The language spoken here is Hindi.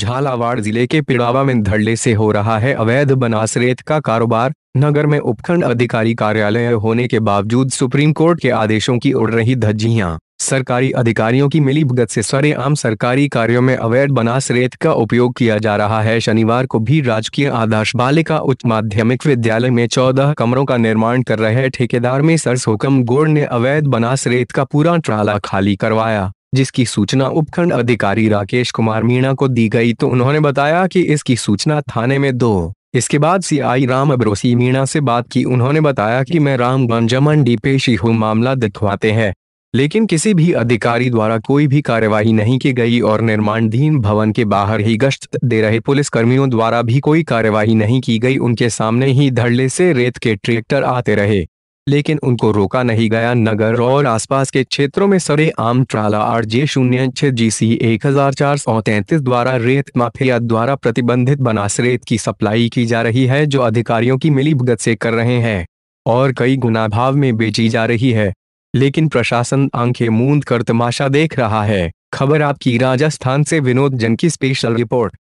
झालावाड़ जिले के पिड़ावा में धड़ले से हो रहा है अवैध बनास रेत का कारोबार नगर में उपखंड अधिकारी कार्यालय होने के बावजूद सुप्रीम कोर्ट के आदेशों की उड़ रही धज्जियां सरकारी अधिकारियों की मिलीभगत से आम सरकारी कार्यों में अवैध बनास रेत का उपयोग किया जा रहा है शनिवार को भी राजकीय आदर्श बालिका उच्च माध्यमिक विद्यालय में 14 कमरों का निर्माण कर रहे ठेकेदार में सरसोकम गोड़ ने अवैध बनास रेत का पूरा ट्राला खाली करवाया जिसकी सूचना उपखंड अधिकारी राकेश कुमार मीणा को दी गई तो उन्होंने बताया कि इसकी सूचना थाने में दो इसके बाद सीआई राम अब्रोसी मीणा से बात की उन्होंने बताया कि मैं रामगंज मंडी पेशी हूँ मामला दिखवाते हैं लेकिन किसी भी अधिकारी द्वारा कोई भी कार्यवाही नहीं की गई और निर्माणधीन भवन के बाहर ही गश्त दे रहे पुलिस कर्मियों द्वारा भी कोई कार्यवाही नहीं की गई उनके सामने ही धड़ले से रेत के ट्रैक्टर आते रहे लेकिन उनको रोका नहीं गया नगर और आसपास के क्षेत्रों में सड़े आम ट्राला आर जे शून्य छह जी सी एक हजार चार सौ तैंतीस द्वारा रेत माफिया द्वारा प्रतिबंधित बनास रेत की सप्लाई की जा रही है जो अधिकारियों की मिली भगत से कर रहे हैं और कई गुना भाव में बेची जा रही है लेकिन प्रशासन आंखें मूंद कर तमाशा देख रहा है खबर आपकी राजस्थान से विनोद जन की स्पेशल रिपोर्ट